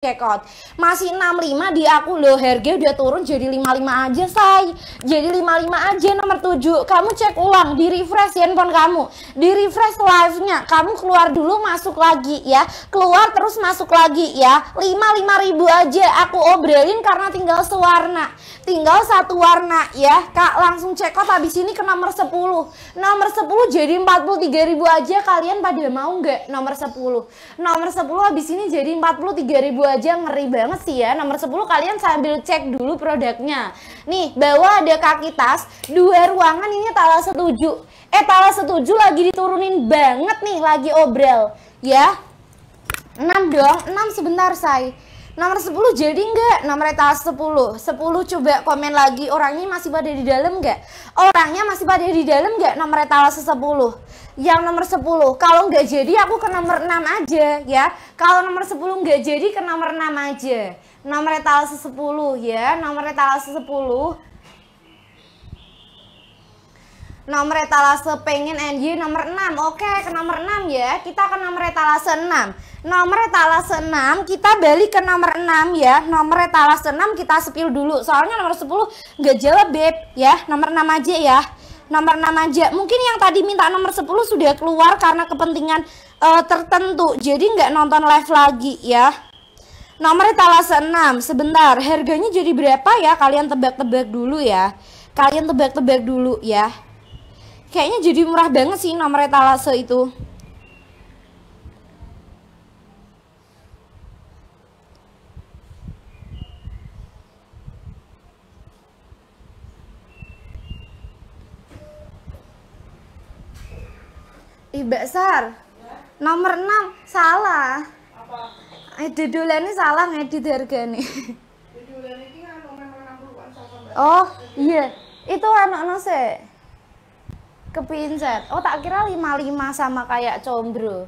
check-out masih 65 di aku loh harga udah turun jadi 55 aja say jadi 55 aja nomor 7 kamu cek ulang di refresh handphone kamu di refresh live-nya kamu keluar dulu masuk lagi ya keluar terus masuk lagi ya 55 ribu aja aku obrelin karena tinggal sewarna tinggal satu warna ya kak langsung check out habis ini ke nomor 10 nomor 10 jadi 43 ribu aja kalian pada mau nggak nomor 10 nomor 10 habis ini jadi 43 ribu aja ngeri banget sih ya. Nomor 10 kalian sambil cek dulu produknya. Nih, bawah ada kaki tas, dua ruangan ini tala setuju. Eh, tala setuju lagi diturunin banget nih, lagi obrel Ya, 6 dong, 6 sebentar, say nomor 10 jadi nggak nomor etas 10 10 coba komen lagi orangnya masih pada di dalam nggak orangnya masih pada di dalam nggak nomor etas 10 yang nomor 10 kalau nggak jadi aku ke nomor 6 aja ya kalau nomor 10 nggak jadi ke nomor 6 aja nomor etas 10 ya nomor etalase 10 nomor etalase pengen ng nomor 6. Oke, ke nomor 6 ya. Kita ke nomor etalase 6. Nomor etalase 6, kita balik ke nomor 6 ya. Nomor etalase 6 kita sepil dulu. Soalnya nomor 10 gak jelas Beb. Ya, nomor 6 aja ya. Nomor 6 aja. Mungkin yang tadi minta nomor 10 sudah keluar karena kepentingan uh, tertentu. Jadi nggak nonton live lagi ya. Nomor etalase 6, sebentar, harganya jadi berapa ya? Kalian tebak-tebak dulu ya. Kalian tebak-tebak dulu ya kayaknya jadi murah banget sih nomor etalase itu Ih, Mbak Sar. Ya? Nomor 6 salah. Apa? Eh, dodolane salah ngedit hargane. Dodolane iki anu memang 60-an sama Oh, iya. Itu anak-anak sih kepincet. Oh, tak kira lima lima sama kayak combro.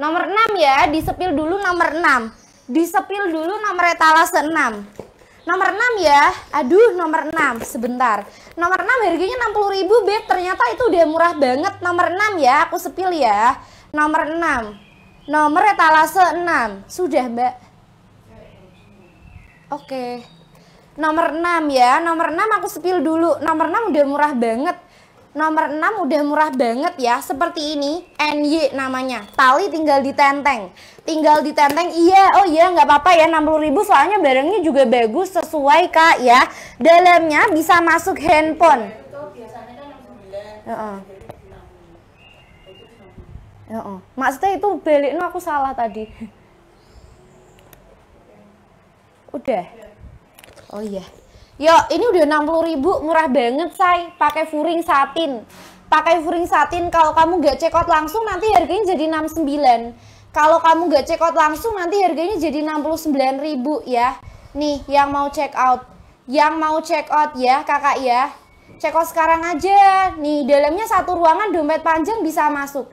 Nomor enam ya, disepil dulu nomor enam Disepil dulu nomor etalase enam Nomor enam ya. Aduh, nomor enam Sebentar. Nomor enam harganya enam puluh ribu Beb. Ternyata itu udah murah banget. Nomor enam ya, aku sepil ya. Nomor enam Nomor etalase enam Sudah, Mbak. Oke. Okay. Nomor 6 ya, nomor 6 aku spill dulu. Nomor 6 udah murah banget. Nomor 6 udah murah banget ya, seperti ini, NY namanya. Tali tinggal ditenteng. Tinggal ditenteng, iya, oh iya nggak apa-apa ya, 60 ribu soalnya barangnya juga bagus, sesuai kak ya. Dalamnya bisa masuk handphone. Ya, uh Ya, Maksudnya itu balik, no, aku salah tadi. Udah. Oh iya. Yo, ini udah 60 ribu, murah banget, say. Pakai furing satin. Pakai furing satin, kalau kamu nggak check out langsung, nanti harganya jadi 69. Kalau kamu nggak check out langsung, nanti harganya jadi 69 ribu ya. Nih, yang mau check out. Yang mau check out ya, kakak ya. Check out sekarang aja. Nih, dalamnya satu ruangan dompet panjang bisa masuk.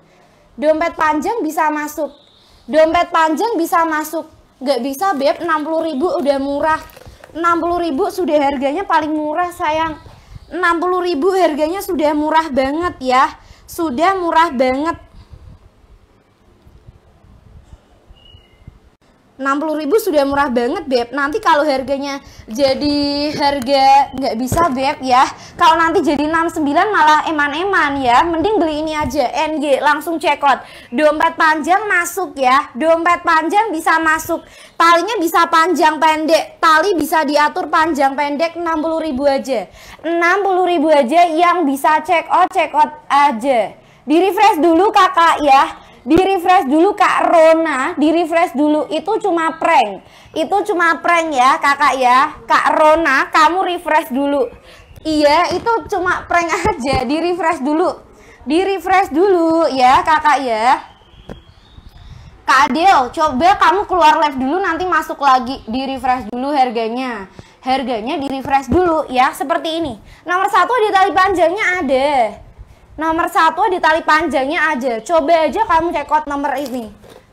Dompet panjang bisa masuk. Dompet panjang bisa masuk. Nggak bisa, Beb, 60 ribu udah murah ribu sudah harganya paling murah sayang. ribu harganya sudah murah banget ya. Sudah murah banget 60 ribu sudah murah banget beb nanti kalau harganya jadi harga nggak bisa beb ya kalau nanti jadi 69 malah eman-eman ya mending beli ini aja NG langsung check out dompet panjang masuk ya dompet panjang bisa masuk talinya bisa panjang pendek tali bisa diatur panjang pendek 60 ribu aja 60 ribu aja yang bisa check out check out aja di refresh dulu kakak ya di refresh dulu Kak Rona, di refresh dulu itu cuma prank. Itu cuma prank ya, Kakak ya. Kak Rona, kamu refresh dulu. Iya, itu cuma prank aja, di refresh dulu. Di refresh dulu ya, Kakak ya. Kak Adil coba kamu keluar live dulu nanti masuk lagi di refresh dulu harganya. Harganya di refresh dulu ya, seperti ini. Nomor satu di tali panjangnya ada. Nomor satu di tali panjangnya aja. Coba aja kamu out nomor ini.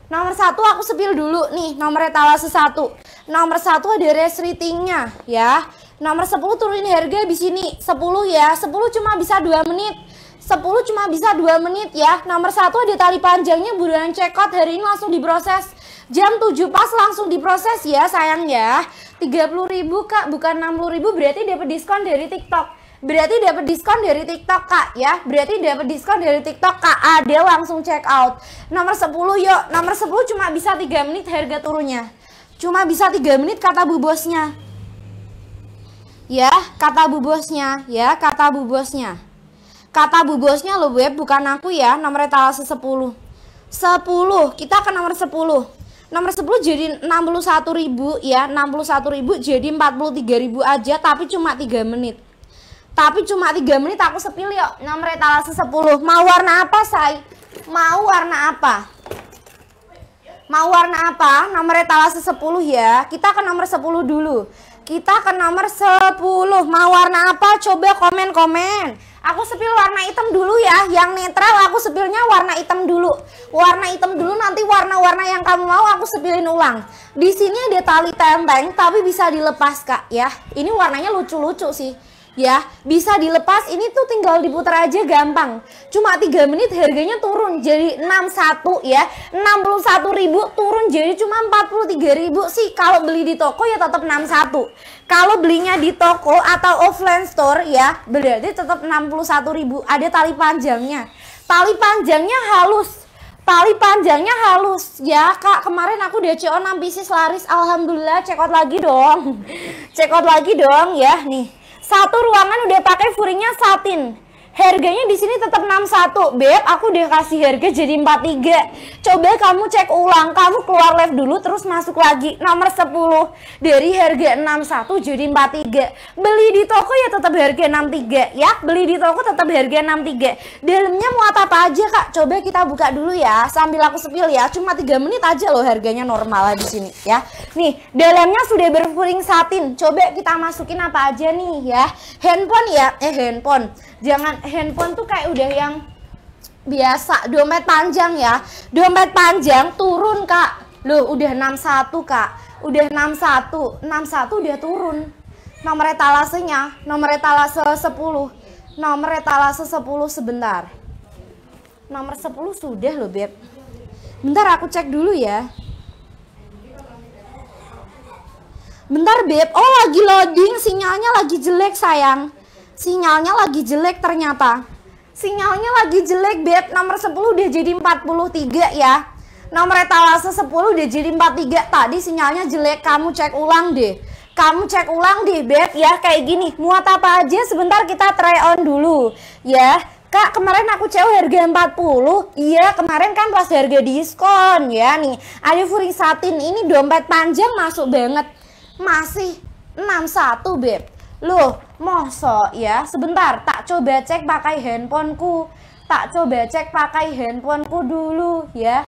Nomor satu aku sepil dulu nih, nomor etalase satu. Nomor satu ada resletingnya ya. Nomor sepuluh turunin harga di sini. sepuluh ya. sepuluh cuma bisa 2 menit. 10 cuma bisa 2 menit ya. Nomor 1 ada tali panjangnya buruan cekot hari ini langsung diproses. Jam 7 pas langsung diproses ya sayang ya. 30.000 Kak, bukan 60.000 berarti dapat diskon dari TikTok. Berarti dapat diskon dari TikTok Kak ya. Berarti dapat diskon dari TikTok Kak. Ada ah, langsung check out. Nomor 10 yuk. Nomor 10 cuma bisa 3 menit harga turunnya. Cuma bisa 3 menit kata Bu Bosnya. Ya, kata Bu Bosnya, ya, kata Bu Bosnya. Kata Bu Bosnya lo web bukan aku ya, nomor etalase 10. 10, kita ke nomor 10. Nomor 10 jadi 61.000 ya, 61.000 jadi 43.000 aja tapi cuma 3 menit. Tapi cuma 3 menit aku sepil yuk. nomor etalase 10. Mau warna apa, Say? Mau warna apa? Mau warna apa? Nomor etalase 10 ya. Kita ke nomor 10 dulu. Kita ke nomor 10. Mau warna apa? Coba komen-komen. Aku sepil warna hitam dulu ya. Yang netral aku sepilnya warna hitam dulu. Warna hitam dulu nanti warna-warna yang kamu mau aku sepilin ulang. Di sini ada tali tenteng tapi bisa dilepas, Kak, ya. Ini warnanya lucu-lucu sih ya bisa dilepas ini tuh tinggal diputar aja gampang cuma tiga menit harganya turun jadi 61 ya 61 ribu turun jadi cuma 43 ribu sih kalau beli di toko ya tetap 61 kalau belinya di toko atau offline store ya berarti tetap 61 ribu ada tali panjangnya tali panjangnya halus tali panjangnya halus ya kak kemarin aku CO 6 bisnis laris alhamdulillah Cekot lagi dong cekot lagi dong ya nih satu ruangan udah pakai furingnya satin. Harganya di sini tetap 61, Beb. Aku udah kasih harga jadi 43. Coba kamu cek ulang, kamu keluar live dulu terus masuk lagi nomor 10 dari harga 61 jadi 43. Beli di toko ya tetap harga 63 ya. Beli di toko tetap harga 63. Dalamnya muat apa aja, Kak? Coba kita buka dulu ya sambil aku sepil ya. Cuma 3 menit aja loh harganya normal di sini ya. Nih, dalamnya sudah berfuring satin. Coba kita masukin apa aja nih ya. Handphone ya, eh handphone jangan handphone tuh kayak udah yang biasa dompet panjang ya dompet panjang turun kak loh udah 61 kak udah 61 61 udah turun nomor etalasenya nomor etalase 10 nomor etalase 10 sebentar nomor 10 sudah loh Beb bentar aku cek dulu ya bentar Beb oh lagi loading sinyalnya lagi jelek sayang Sinyalnya lagi jelek ternyata. Sinyalnya lagi jelek, Beb. Nomor 10 udah jadi 43 ya. Nomor etalase 10 udah jadi 43. Tadi sinyalnya jelek, kamu cek ulang deh. Kamu cek ulang deh, Beb, ya kayak gini. Muat apa aja sebentar kita try on dulu, ya. Kak, kemarin aku cewek harga 40. Iya, kemarin kan pas harga diskon ya nih. Ayo furi satin ini dompet panjang masuk banget. Masih 61, Beb. Loh, moso ya? Sebentar, tak coba cek pakai handphoneku. Tak coba cek pakai handphoneku dulu ya.